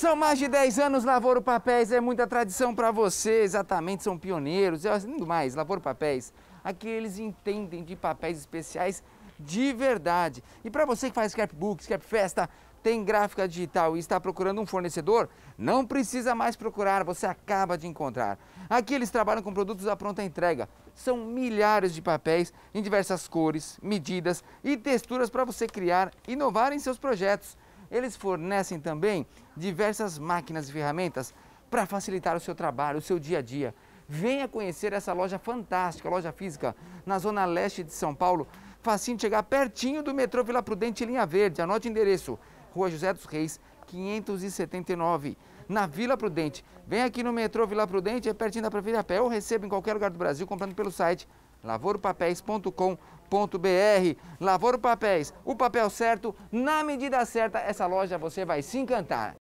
São mais de 10 anos Lavoro Papéis, é muita tradição para você, exatamente, são pioneiros. É assim, do mais, Lavoro Papéis, aqui eles entendem de papéis especiais de verdade. E para você que faz scrapbook, scrap festa, tem gráfica digital e está procurando um fornecedor, não precisa mais procurar, você acaba de encontrar. Aqui eles trabalham com produtos à pronta entrega. São milhares de papéis em diversas cores, medidas e texturas para você criar, inovar em seus projetos. Eles fornecem também diversas máquinas e ferramentas para facilitar o seu trabalho, o seu dia a dia. Venha conhecer essa loja fantástica, loja física, na zona leste de São Paulo. Facinho de chegar pertinho do metrô Vila Prudente Linha Verde. Anote o endereço, Rua José dos Reis, 579, na Vila Prudente. Vem aqui no metrô Vila Prudente, é pertinho da Prefeitura Pé, ou receba em qualquer lugar do Brasil comprando pelo site lavouropapéis.com.br. Lavoro Papéis, o papel certo, na medida certa, essa loja você vai se encantar.